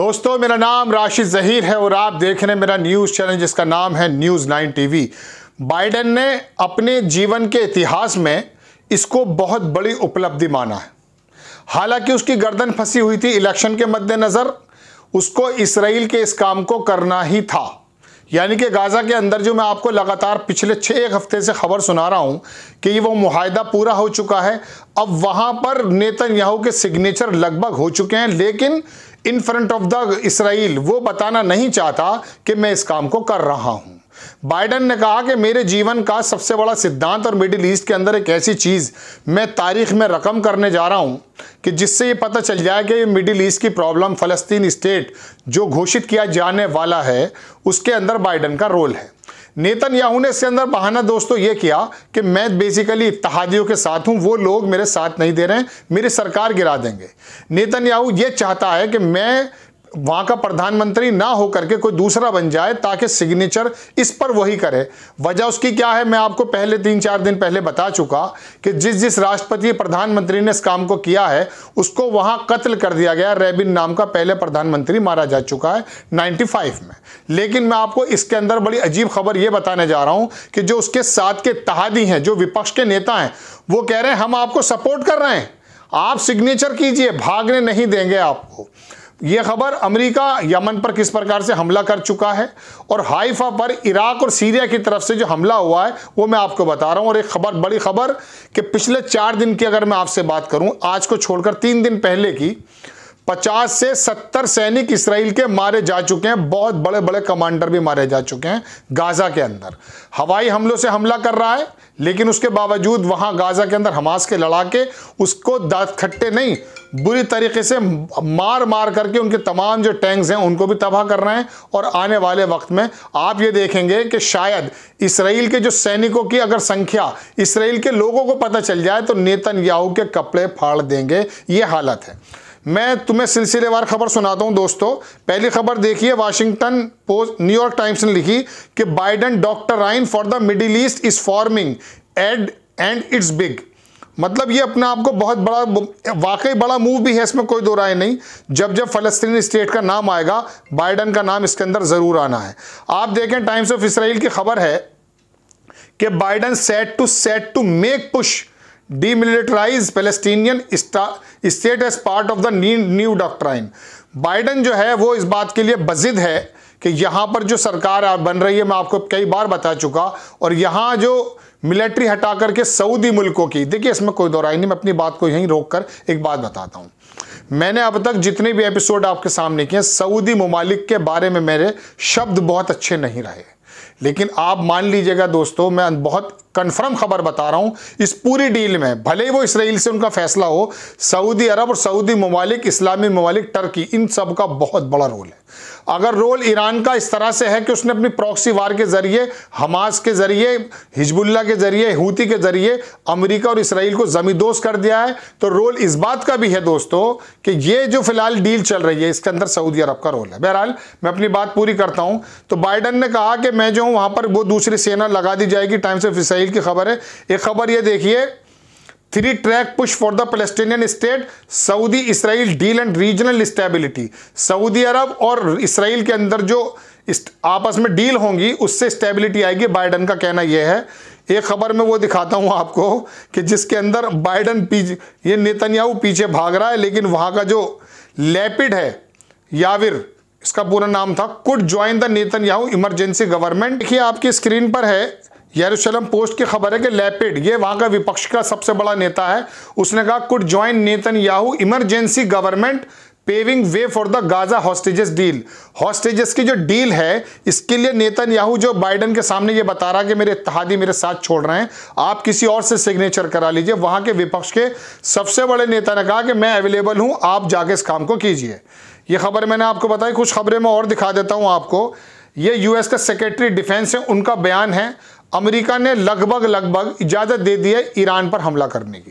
दोस्तों मेरा नाम राशिद जहीर है और आप देख रहे हैं मेरा न्यूज़ चैनल जिसका नाम है न्यूज़ नाइन टीवी बाइडेन ने अपने जीवन के इतिहास में इसको बहुत बड़ी उपलब्धि माना है हालांकि उसकी गर्दन फंसी हुई थी इलेक्शन के मद्देनज़र उसको इसराइल के इस काम को करना ही था यानी कि गाज़ा के अंदर जो मैं आपको लगातार पिछले छः एक हफ्ते से खबर सुना रहा हूँ कि वो मुहिदा पूरा हो चुका है अब वहाँ पर नेतन के सिग्नेचर लगभग हो चुके हैं लेकिन in front of the Israel वो बताना नहीं चाहता कि मैं इस काम को कर रहा हूं बाइडन ने कहा कि मेरे जीवन का सबसे बड़ा सिद्धांत और मिडिल ईस्ट के अंदर एक ऐसी चीज़ मैं तारीख में रकम करने जा रहा हूँ कि जिससे ये पता चल जाए कि मिडिल ईस्ट की प्रॉब्लम फ़लस्तीन स्टेट जो घोषित किया जाने वाला है उसके अंदर बाइडन का रोल है नेतन याहू ने इसके अंदर बहाना दोस्तों ये किया कि मैं बेसिकली इतहादियों के साथ हूं वो लोग मेरे साथ नहीं दे रहे हैं मेरी सरकार गिरा देंगे नेतन याहू ये चाहता है कि मैं वहां का प्रधानमंत्री ना हो करके कोई दूसरा बन जाए ताकि सिग्नेचर इस पर वही करे वजह उसकी क्या है मैं आपको पहले तीन चार दिन पहले बता चुका कि जिस जिस राष्ट्रपति प्रधानमंत्री ने इस काम को किया है उसको वहां कत्ल कर दिया गया रेबिन नाम का पहले प्रधानमंत्री मारा जा चुका है 95 में लेकिन मैं आपको इसके अंदर बड़ी अजीब खबर यह बताने जा रहा हूं कि जो उसके साथ के तहादी हैं जो विपक्ष के नेता हैं वो कह रहे हैं हम आपको सपोर्ट कर रहे हैं आप सिग्नेचर कीजिए भागने नहीं देंगे आपको ये खबर अमेरिका यमन पर किस प्रकार से हमला कर चुका है और हाइफा पर इराक और सीरिया की तरफ से जो हमला हुआ है वो मैं आपको बता रहा हूं और एक खबर बड़ी खबर कि पिछले चार दिन की अगर मैं आपसे बात करूं आज को छोड़कर तीन दिन पहले की पचास से सत्तर सैनिक इसराइल के मारे जा चुके हैं बहुत बड़े बड़े कमांडर भी मारे जा चुके हैं गाजा के अंदर हवाई हमलों से हमला कर रहा है लेकिन उसके बावजूद वहां गाजा के अंदर हमास के लड़ाके उसको दात खट्टे नहीं बुरी तरीके से मार मार करके उनके तमाम जो टैंक्स हैं उनको भी तबाह कर रहे हैं और आने वाले वक्त में आप ये देखेंगे कि शायद इसराइल के जो सैनिकों की अगर संख्या इसराइल के लोगों को पता चल जाए तो नेतन के कपड़े फाड़ देंगे ये हालत है मैं तुम्हें सिलसिलेवार खबर सुनाता हूं दोस्तों पहली खबर देखिए वाशिंगटन पोस्ट न्यूयॉर्क टाइम्स ने लिखी कि Biden doctrine for the Middle East is forming add and it's big मतलब ये अपने आप को बहुत बड़ा वाकई बड़ा मूव भी है इसमें कोई दो राय नहीं जब जब फलस्तीनी स्टेट का नाम आएगा बाइडन का नाम इसके अंदर ज़रूर आना है आप देखें टाइम्स ऑफ इसराइल की खबर है कि Biden set to set to make push demilitarize Palestinian state as part of the new doctrine Biden जो है वो इस बात के लिए बजिद है कि यहाँ पर जो सरकार बन रही है मैं आपको कई बार बता चुका और यहाँ जो मिलिट्री हटा करके सऊदी मुल्कों की देखिए इसमें कोई दोराई नहीं मैं अपनी बात को यहीं रोक कर एक बात बताता हूँ मैंने अब तक जितने भी एपिसोड आपके सामने किए सऊदी ममालिक के बारे में मेरे शब्द बहुत अच्छे नहीं रहे लेकिन आप मान लीजिएगा दोस्तों मैं बहुत कंफर्म खबर बता रहा हूं इस पूरी डील में भले ही वो इसराइल से उनका फैसला हो सऊदी अरब और सऊदी ममालिक इस्लामी ममालिक टर्की इन सब का बहुत बड़ा रोल है अगर रोल ईरान का इस तरह से है कि उसने अपनी प्रॉक्सी वार के जरिए हमास के जरिए हिजबुल्ला के जरिए हूती के जरिए अमेरिका और इसराइल को जमींदोज कर दिया है तो रोल इस बात का भी है दोस्तों कि ये जो फिलहाल डील चल रही है इसके अंदर सऊदी अरब का रोल है बहरहाल मैं अपनी बात पूरी करता हूं तो बाइडन ने कहा कि मैं जो हूं वहां पर वो दूसरी सेना लगा दी जाएगी टाइम्स ऑफ इसराइल इसराइल की खबर है एक खबर ये देखिए three track push for the Palestinian state Saudi Israel deal and regional stability Saudi Arab और इसराइल के अंदर जो आपस में डील होंगी उससे स्टेबिलिटी आएगी बाइडन का कहना यह है एक खबर में वो दिखाता हूं आपको कि जिसके अंदर बाइडन पीछे ये नेतन्याहू पीछे भाग रहा है लेकिन वहां का जो लैपिड है याविर इसका पूरा नाम था could join the Netanyahu emergency government देखिए आपकी स्क्रीन पर है यरूशलम पोस्ट की खबर है कि लेपिड ये वहां का विपक्ष का सबसे बड़ा नेता है उसने कहा could join Netanyahu emergency government paving way for the Gaza hostages deal hostages की जो डील है इसके लिए नेतन याहू जो बाइडन के सामने ये बता रहा कि मेरे इतिहादी मेरे साथ छोड़ रहे हैं आप किसी और से सिग्नेचर करा लीजिए वहां के विपक्ष के सबसे बड़े नेता ने कहा कि मैं अवेलेबल हूं आप जाके इस काम को कीजिए यह खबर मैंने आपको बताई कुछ खबरें मैं और दिखा देता हूं आपको ये यूएस का सेक्रेटरी डिफेंस है उनका बयान है अमेरिका ने लगभग लगभग इजाज़त दे दी है ईरान पर हमला करने की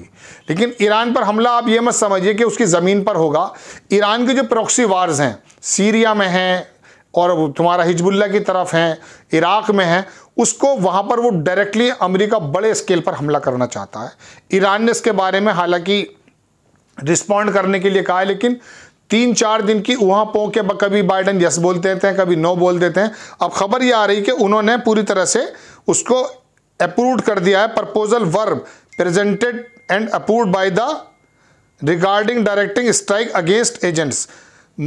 लेकिन ईरान पर हमला आप ये मत समझिए कि उसकी ज़मीन पर होगा ईरान के जो प्रोक्सी वार्स हैं सीरिया में हैं और तुम्हारा हिजबुल्ला की तरफ हैं इराक़ में हैं उसको वहाँ पर वो डायरेक्टली अमेरिका बड़े स्केल पर हमला करना चाहता है ईरान ने इसके बारे में हालांकि रिस्पॉन्ड करने के लिए कहा है लेकिन तीन चार दिन की वहाँ पो के कभी बाइडन यस बोलते देते हैं कभी नो बोल देते हैं अब खबर ये आ रही कि उन्होंने पूरी तरह से उसको अप्रूव कर दिया है proposal were presented and approve by the regarding directing strike against agents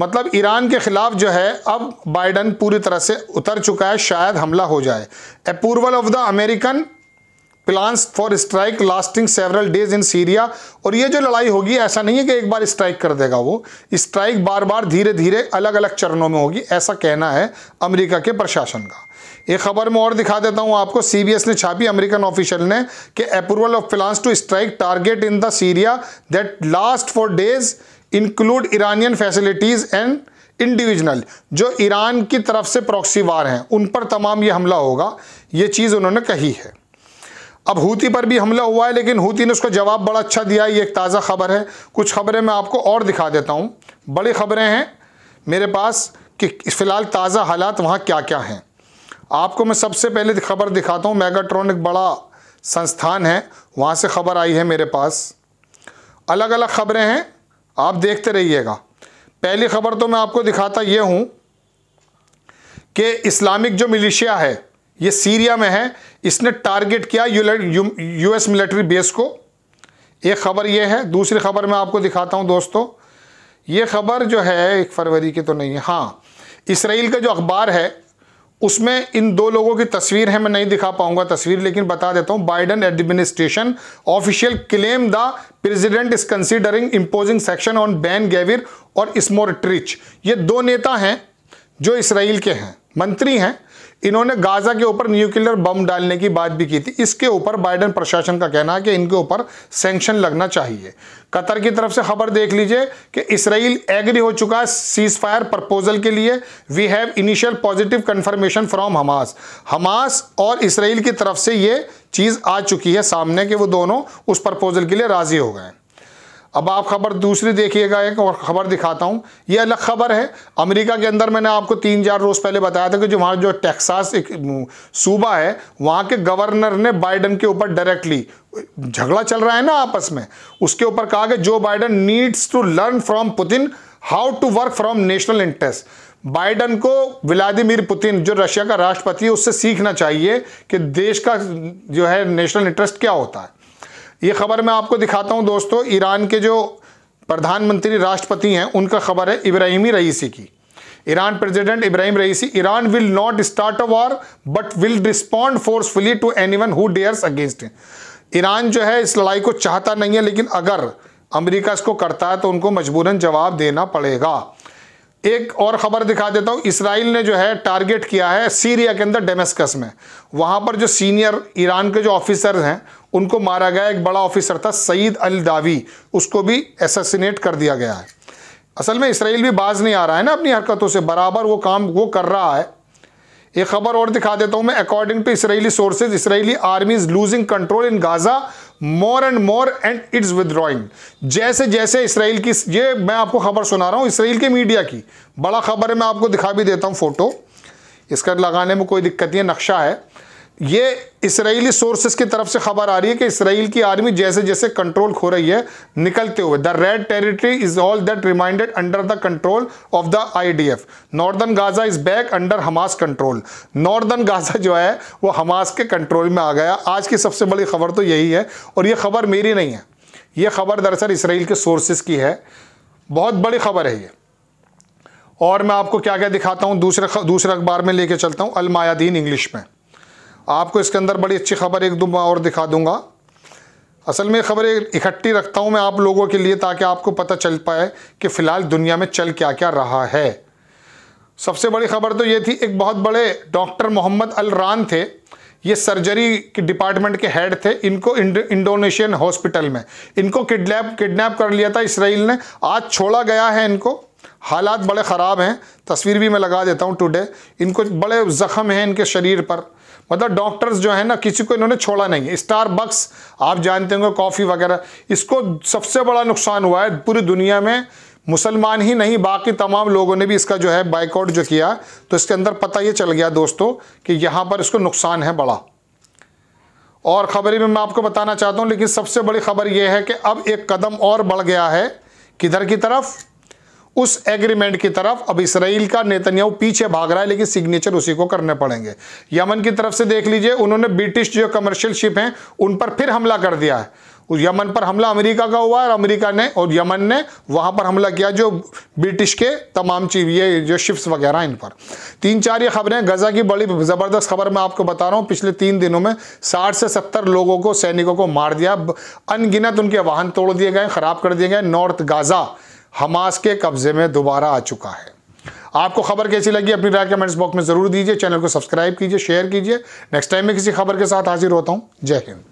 मतलब ईरान के खिलाफ जो है अब बाइडन पूरी तरह से उतर चुका है शायद हमला हो जाए approval of the American plans for strike lasting several days in Syria और ये जो लड़ाई होगी ऐसा नहीं है कि एक बार स्ट्राइक कर देगा वो स्ट्राइक बार बार धीरे धीरे अलग अलग चरणों में होगी ऐसा कहना है अमेरिका के प्रशासन का एक खबर में और दिखा देता हूं आपको सीबीएस ने छापी अमेरिकन ऑफिशियल ने कि approval of plan to strike target in the Syria that last for days include Iranian facilities and individual जो ईरान की तरफ से वार हैं उन पर तमाम ये हमला होगा ये चीज़ उन्होंने कही है अब हूती पर भी हमला हुआ है लेकिन हूती ने उसका जवाब बड़ा अच्छा दिया है ये एक ताज़ा खबर है कुछ खबरें मैं आपको और दिखा देता हूँ बड़ी खबरें हैं मेरे पास कि फ़िलहाल ताज़ा हालात वहाँ क्या क्या हैं आपको मैं सबसे पहले खबर दिखाता हूँ मेगाट्रॉन एक बड़ा संस्थान है वहाँ से खबर आई है मेरे पास अलग अलग खबरें हैं आप देखते रहिएगा पहली खबर तो मैं आपको दिखाता ये हूँ कि इस्लामिक जो मिलिशिया है ये सीरिया में है इसने टारगेट किया यूएस मिलिट्री बेस को एक खबर ये है दूसरी खबर मैं आपको दिखाता हूँ दोस्तों ये खबर जो है एक फरवरी की तो नहीं है हाँ इसराइल का जो अखबार है उसमें इन दो लोगों की तस्वीर है मैं नहीं दिखा पाऊंगा तस्वीर लेकिन बता देता हूं Biden administration official claim the president is considering imposing section on Ben Gvir और स्मोरट्रिच ये दो नेता हैं जो इसराइल के हैं मंत्री हैं इन्होंने गाजा के ऊपर न्यूक्लियर बम डालने की बात भी की थी इसके ऊपर बाइडन प्रशासन का कहना है कि इनके ऊपर सेंक्शन लगना चाहिए कतर की तरफ से खबर देख लीजिए कि इसराइल एग्री हो चुका है सीज फायर प्रपोजल के लिए we have initial positive confirmation from Hamas Hamas और इसराइल की तरफ से ये चीज़ आ चुकी है सामने कि वो दोनों उस प्रपोजल के लिए राज़ी हो गए अब आप खबर दूसरी देखिएगा एक और ख़बर दिखाता हूँ ये अलग खबर है अमेरिका के अंदर मैंने आपको तीन चार रोज़ पहले बताया था कि जो वहाँ जो टेक्सास एक सूबा है वहाँ के गवर्नर ने बाइडन के ऊपर डायरेक्टली झगड़ा चल रहा है ना आपस में उसके ऊपर कहा कि जो Biden needs to learn from Putin how to work from national interest Biden को व्लादिमिर पुतिन जो रशिया का राष्ट्रपति है उससे सीखना चाहिए कि देश का जो है नेशनल इंटरेस्ट क्या होता है ये खबर मैं आपको दिखाता हूँ दोस्तों ईरान के जो प्रधानमंत्री राष्ट्रपति हैं उनका खबर है इब्राहिमी रईसी की Iran president Ibrahim Raisi Iran will not start a war but will respond forcefully to anyone who dares against Iran जो है इस लड़ाई को चाहता नहीं है लेकिन अगर अमेरिका इसको करता है तो उनको मजबूरन जवाब देना पड़ेगा एक और ख़बर दिखा देता हूँ इसराइल ने जो है टारगेट किया है सीरिया के अंदर डेमेस्कस में वहाँ पर जो सीनियर ईरान के जो ऑफिसर्स हैं उनको मारा गया एक बड़ा ऑफिसर था सईद अल दावी उसको भी एसेसिनेट कर दिया गया है असल में इसराइल भी बाज नहीं आ रहा है ना अपनी हरकतों से बराबर वो काम वो कर रहा है एक खबर और दिखा देता हूं मैं according to Israeli sources Israeli army is losing control in Gaza more and more and it's withdrawing जैसे जैसे इसराइल की ये मैं आपको खबर सुना रहा हूं इसराइल के मीडिया की बड़ा खबर है मैं आपको दिखा भी देता हूं फोटो इसका लगाने में कोई दिक्कत नहीं है नक्शा है ये इसराइली सोर्सेस की तरफ से खबर आ रही है कि इसराइल की आर्मी जैसे जैसे कंट्रोल खो रही है निकलते हुए the red territory is all that remained under the control of the IDF northern Gaza is back under Hamas control northern Gaza जो है वो हमास के कंट्रोल में आ गया आज की सबसे बड़ी खबर तो यही है और ये खबर मेरी नहीं है ये खबर दरअसल इसराइल के सोर्सेज की है बहुत बड़ी खबर है ये और मैं आपको क्या क्या दिखाता हूँ दूसरे दूसरे अखबार में लेके चलता हूँ अलमायादीन इंग्लिश में आपको इसके अंदर बड़ी अच्छी खबर एक दो और दिखा दूंगा असल में खबरें इकट्ठी रखता हूं मैं आप लोगों के लिए ताकि आपको पता चल पाए कि फ़िलहाल दुनिया में चल क्या क्या रहा है सबसे बड़ी खबर तो ये थी एक बहुत बड़े डॉक्टर मोहम्मद अल रान थे ये सर्जरी के डिपार्टमेंट के हेड थे इनको इंडोनेशियन हॉस्पिटल में इनको किडनैप किडनैप कर लिया था इसराइल ने आज छोड़ा गया है इनको हालात बड़े ख़राब हैं तस्वीर भी मैं लगा देता हूँ टुडे इनको बड़े ज़ख्म हैं इनके शरीर पर मतलब डॉक्टर्स जो है ना किसी को इन्होंने छोड़ा नहीं है स्टारबक्स आप जानते होंगे कॉफ़ी वगैरह इसको सबसे बड़ा नुकसान हुआ है पूरी दुनिया में मुसलमान ही नहीं बाकी तमाम लोगों ने भी इसका जो है बाइकआउट जो किया तो इसके अंदर पता ये चल गया दोस्तों कि यहाँ पर इसको नुकसान है बड़ा और खबर में मैं आपको बताना चाहता हूँ लेकिन सबसे बड़ी खबर यह है कि अब एक कदम और बढ़ गया है किधर की तरफ उस एग्रीमेंट की तरफ अब इसराइल का नेतन्याहु पीछे भाग रहा है लेकिन सिग्नेचर उसी को करने पड़ेंगे यमन की तरफ से देख लीजिए उन्होंने ब्रिटिश जो कमर्शियल शिप हैं उन पर फिर हमला कर दिया है उस यमन पर हमला अमेरिका का हुआ और अमेरिका ने और यमन ने वहां पर हमला किया जो ब्रिटिश के तमाम चीज ये जो शिप्स वगैरह इन पर तीन चार ये खबरें गज़ा की बड़ी ज़बरदस्त खबर मैं आपको बता रहा हूं पिछले तीन दिनों में साठ से सत्तर लोगों को सैनिकों को मार दिया अनगिनत उनके वाहन तोड़ दिए गए खराब कर दिए गए नॉर्थ गाज़ा हमास के कब्जे में दोबारा आ चुका है आपको खबर कैसी लगी अपनी राय कमेंट्स बॉक्स में ज़रूर दीजिए चैनल को सब्सक्राइब कीजिए शेयर कीजिए नेक्स्ट टाइम में किसी खबर के साथ हाजिर होता हूँ जय हिंद